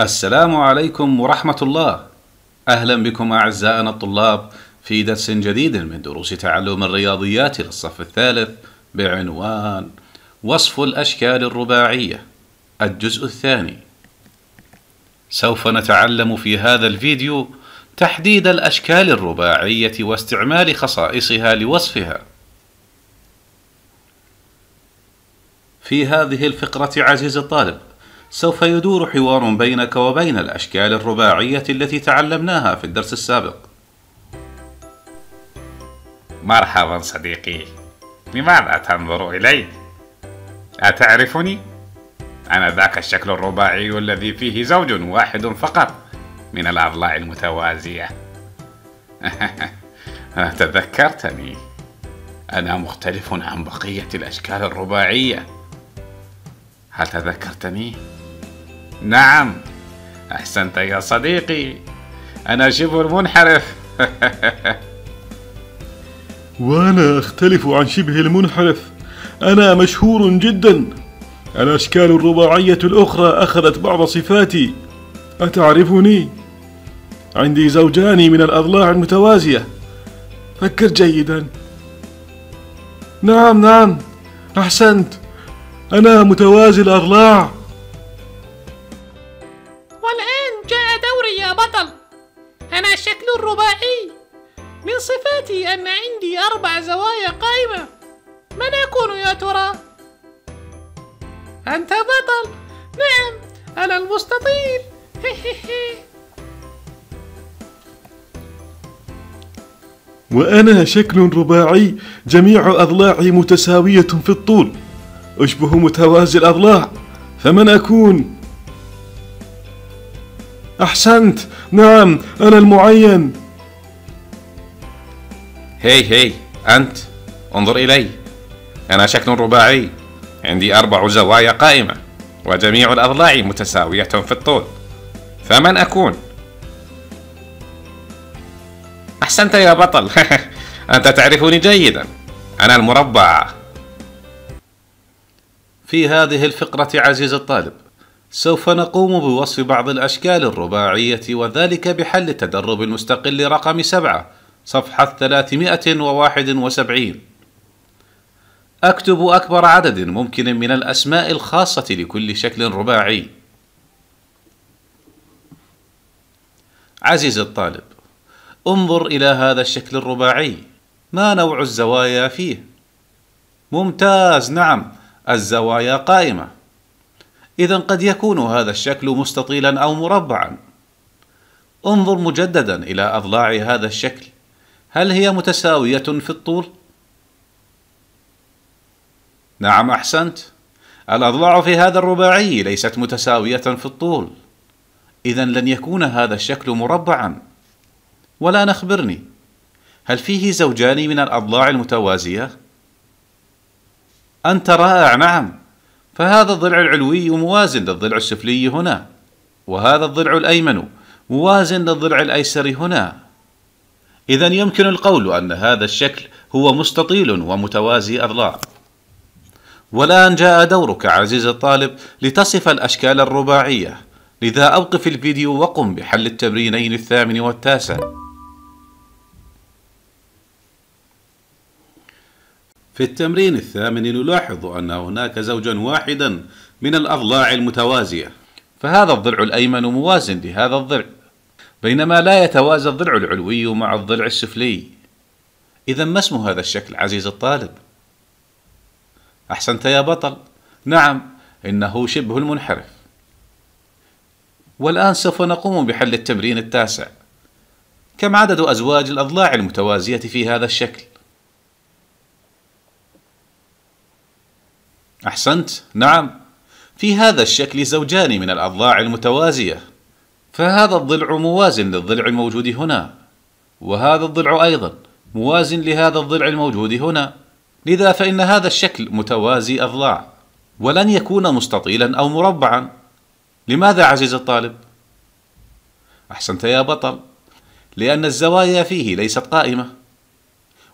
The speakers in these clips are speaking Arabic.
السلام عليكم ورحمة الله أهلا بكم أعزائنا الطلاب في درس جديد من دروس تعلم الرياضيات للصف الثالث بعنوان وصف الأشكال الرباعية الجزء الثاني سوف نتعلم في هذا الفيديو تحديد الأشكال الرباعية واستعمال خصائصها لوصفها في هذه الفقرة عزيزي الطالب سوف يدور حوار بينك وبين الأشكال الرباعية التي تعلمناها في الدرس السابق. مرحبا صديقي، لماذا تنظر إلي؟ أتعرفني؟ أنا ذاك الشكل الرباعي الذي فيه زوج واحد فقط من الأضلاع المتوازية. تذكرتني، أنا مختلف عن بقية الأشكال الرباعية. هل تذكرتني؟ نعم أحسنت يا صديقي أنا شبه منحرف وأنا أختلف عن شبه المنحرف أنا مشهور جدا الأشكال الرباعية الأخرى أخذت بعض صفاتي أتعرفني؟ عندي زوجان من الأضلاع المتوازية فكر جيدا نعم نعم أحسنت أنا متوازي الأضلاع صفاتي أن عندي أربع زوايا قائمة من أكون يا ترى؟ أنت بطل نعم أنا المستطيل وأنا شكل رباعي جميع أضلاعي متساوية في الطول أشبه متوازي الأضلاع فمن أكون؟ أحسنت نعم أنا المعين هي هي أنت انظر إلي أنا شكل رباعي عندي أربع زوايا قائمة وجميع الأضلاع متساوية في الطول فمن أكون؟ أحسنت يا بطل أنت تعرفني جيدا أنا المربع في هذه الفقرة عزيز الطالب سوف نقوم بوصف بعض الأشكال الرباعية وذلك بحل التدرب المستقل رقم سبعة صفحة 371 أكتب أكبر عدد ممكن من الأسماء الخاصة لكل شكل رباعي عزيزي الطالب انظر إلى هذا الشكل الرباعي ما نوع الزوايا فيه؟ ممتاز نعم الزوايا قائمة إذا قد يكون هذا الشكل مستطيلا أو مربعا انظر مجددا إلى أضلاع هذا الشكل هل هي متساوية في الطول؟ نعم أحسنت الأضلاع في هذا الرباعي ليست متساوية في الطول إذا لن يكون هذا الشكل مربعا ولا نخبرني هل فيه زوجان من الأضلاع المتوازية؟ أنت رائع نعم فهذا الضلع العلوي موازن للضلع السفلي هنا وهذا الضلع الأيمن موازن للضلع الأيسر هنا إذا يمكن القول أن هذا الشكل هو مستطيل ومتوازي أضلاع. والآن جاء دورك عزيزي الطالب لتصف الأشكال الرباعية، لذا أوقف الفيديو وقم بحل التمرينين الثامن والتاسع. في التمرين الثامن نلاحظ أن هناك زوجا واحدا من الأضلاع المتوازية، فهذا الضلع الأيمن موازن لهذا الضلع، بينما لا يتوازى الضلع العلوي مع الضلع السفلي إذا ما اسم هذا الشكل عزيز الطالب؟ أحسنت يا بطل نعم إنه شبه المنحرف والآن سوف نقوم بحل التمرين التاسع كم عدد أزواج الأضلاع المتوازية في هذا الشكل؟ أحسنت نعم في هذا الشكل زوجان من الأضلاع المتوازية فهذا الضلع موازن للضلع الموجود هنا وهذا الضلع أيضا موازن لهذا الضلع الموجود هنا لذا فإن هذا الشكل متوازي أضلاع ولن يكون مستطيلا أو مربعا لماذا عزيز الطالب؟ أحسنت يا بطل لأن الزوايا فيه ليست قائمة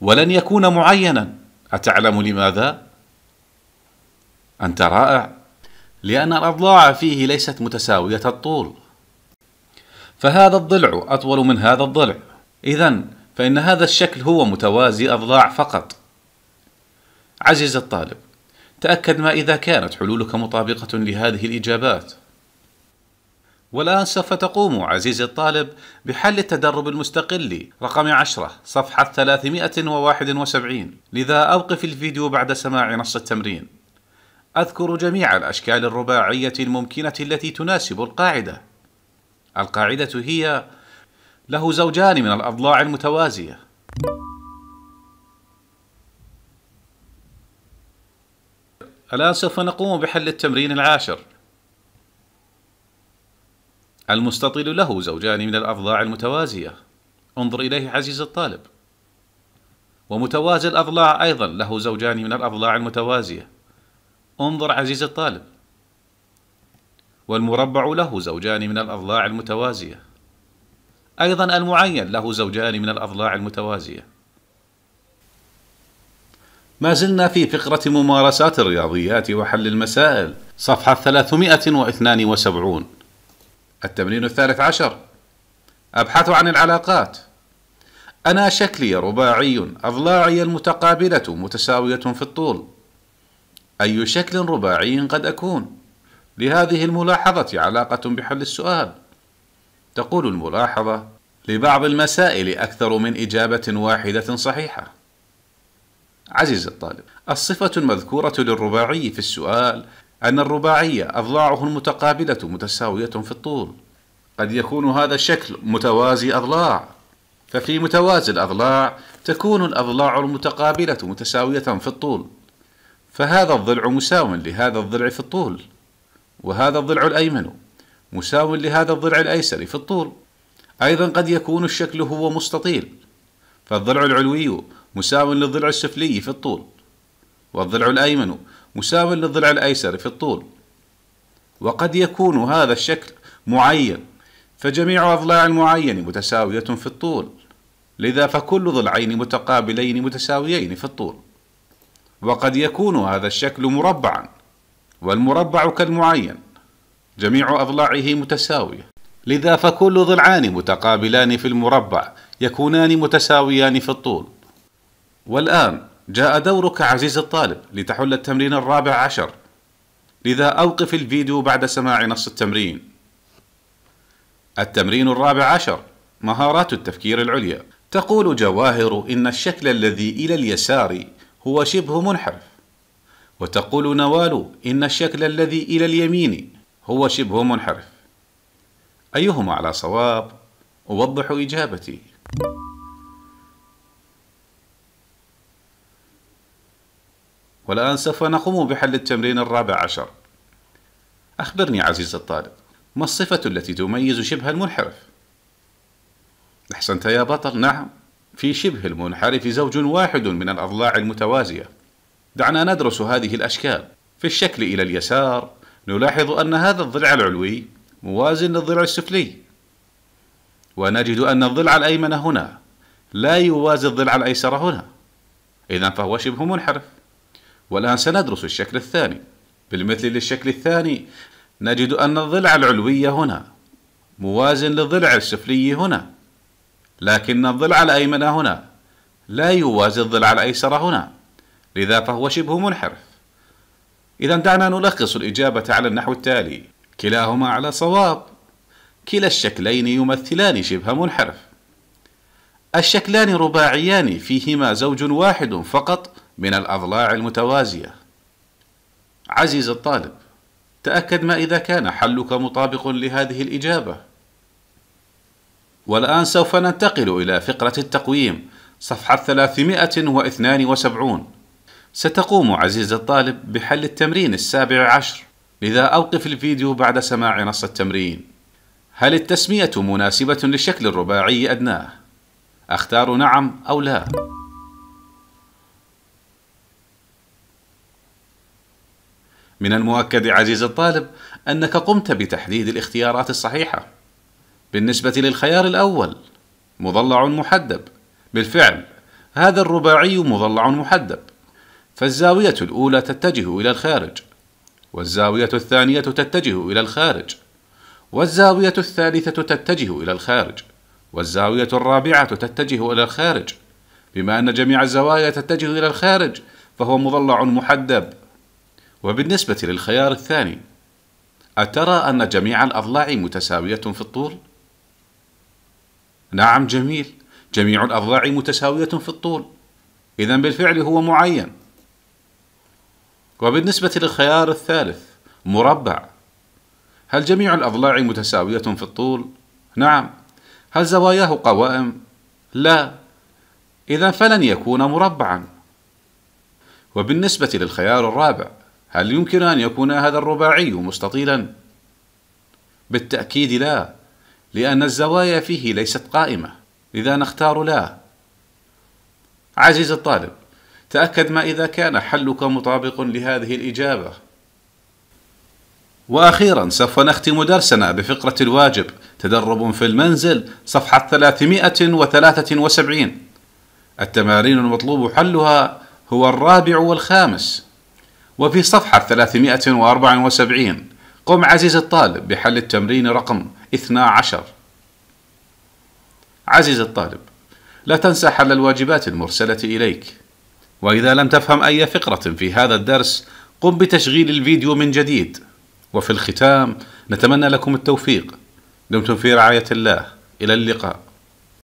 ولن يكون معينا أتعلم لماذا؟ أنت رائع لأن الأضلاع فيه ليست متساوية الطول فهذا الضلع أطول من هذا الضلع إذا فإن هذا الشكل هو متوازي أضلاع فقط عزيز الطالب تأكد ما إذا كانت حلولك مطابقة لهذه الإجابات والآن سوف تقوم عزيزي الطالب بحل التدرب المستقل رقم 10 صفحة 371 لذا أوقف الفيديو بعد سماع نص التمرين أذكر جميع الأشكال الرباعية الممكنة التي تناسب القاعدة القاعدة هي له زوجان من الأضلاع المتوازية الآن سوف نقوم بحل التمرين العاشر المستطيل له زوجان من الأضلاع المتوازية انظر إليه عزيز الطالب ومتوازي الأضلاع أيضا له زوجان من الأضلاع المتوازية انظر عزيز الطالب والمربع له زوجان من الأضلاع المتوازية أيضا المعين له زوجان من الأضلاع المتوازية ما زلنا في فقرة ممارسات الرياضيات وحل المسائل صفحة 372 التمرين الثالث عشر أبحث عن العلاقات أنا شكلي رباعي أضلاعي المتقابلة متساوية في الطول أي شكل رباعي قد أكون؟ لهذه الملاحظة علاقة بحل السؤال تقول الملاحظة لبعض المسائل أكثر من إجابة واحدة صحيحة عزيزي الطالب الصفة المذكورة للرباعي في السؤال أن الرباعية أضلاعه المتقابلة متساوية في الطول قد يكون هذا الشكل متوازي أضلاع ففي متوازي الأضلاع تكون الأضلاع المتقابلة متساوية في الطول فهذا الضلع مساو لهذا الضلع في الطول وهذا الضلع الأيمن مساو لهذا الضلع الأيسر في الطول أيضا قد يكون الشكل هو مستطيل فالضلع العلوي مساو للضلع السفلي في الطول والضلع الأيمن مساو للضلع الأيسر في الطول وقد يكون هذا الشكل معين فجميع أضلاع المعين متساوية في الطول لذا فكل ضلعين متقابلين متساويين في الطول وقد يكون هذا الشكل مربعا والمربع كالمعين جميع أضلاعه متساوية لذا فكل ضلعان متقابلان في المربع يكونان متساويان في الطول والآن جاء دورك عزيز الطالب لتحل التمرين الرابع عشر لذا أوقف الفيديو بعد سماع نص التمرين التمرين الرابع عشر مهارات التفكير العليا تقول جواهر إن الشكل الذي إلى اليسار هو شبه منحرف وتقول نوال إن الشكل الذي إلى اليمين هو شبه منحرف أيهما على صواب؟ أوضح إجابتي والآن سوف نقوم بحل التمرين الرابع عشر أخبرني عزيز الطالب ما الصفة التي تميز شبه المنحرف؟ أحسنت يا بطل نعم في شبه المنحرف زوج واحد من الأضلاع المتوازية دعنا ندرس هذه الأشكال في الشكل إلى اليسار نلاحظ أن هذا الضلع العلوي موازن للضلع السفلي ونجد أن الضلع الأيمن هنا لا يوازي الضلع الأيسر هنا إذا فهو شبه منحرف والآن سندرس الشكل الثاني بالمثل للشكل الثاني نجد أن الضلع العلوي هنا موازن للضلع السفلي هنا لكن الضلع الأيمن هنا لا يوازي الضلع الأيسر هنا لذا فهو شبه منحرف إذا دعنا نلخص الإجابة على النحو التالي كلاهما على صواب كلا الشكلين يمثلان شبه منحرف الشكلان رباعيان فيهما زوج واحد فقط من الأضلاع المتوازية عزيز الطالب تأكد ما إذا كان حلك مطابق لهذه الإجابة والآن سوف ننتقل إلى فقرة التقويم صفحة 372 ستقوم عزيز الطالب بحل التمرين السابع عشر لذا أوقف الفيديو بعد سماع نص التمرين هل التسمية مناسبة للشكل الرباعي أدناه؟ أختار نعم أو لا من المؤكد عزيز الطالب أنك قمت بتحديد الاختيارات الصحيحة بالنسبة للخيار الأول مضلع محدب بالفعل هذا الرباعي مضلع محدب فالزاوية الأولى تتجه إلى الخارج والزاوية الثانية تتجه إلى الخارج والزاوية الثالثة تتجه إلى الخارج والزاوية الرابعة تتجه إلى الخارج بما أن جميع الزوايا تتجه إلى الخارج فهو مضلع محدب وبالنسبة للخيار الثاني أترى أن جميع الأضلاع متساوية في الطول؟ نعم جميل جميع الأضلاع متساوية في الطول إذا بالفعل هو معين وبالنسبة للخيار الثالث مربع هل جميع الأضلاع متساوية في الطول؟ نعم هل زواياه قوائم؟ لا إذا فلن يكون مربعا وبالنسبة للخيار الرابع هل يمكن أن يكون هذا الرباعي مستطيلا؟ بالتأكيد لا لأن الزوايا فيه ليست قائمة إذا نختار لا عزيزي الطالب تأكد ما إذا كان حلك مطابق لهذه الإجابة وأخيرا سوف نختم درسنا بفقرة الواجب تدرب في المنزل صفحة 373 التمارين المطلوب حلها هو الرابع والخامس وفي صفحة 374 قم عزيز الطالب بحل التمرين رقم 12 عزيز الطالب لا تنسى حل الواجبات المرسلة إليك واذا لم تفهم اي فقره في هذا الدرس قم بتشغيل الفيديو من جديد وفي الختام نتمنى لكم التوفيق دمتم في رعايه الله الى اللقاء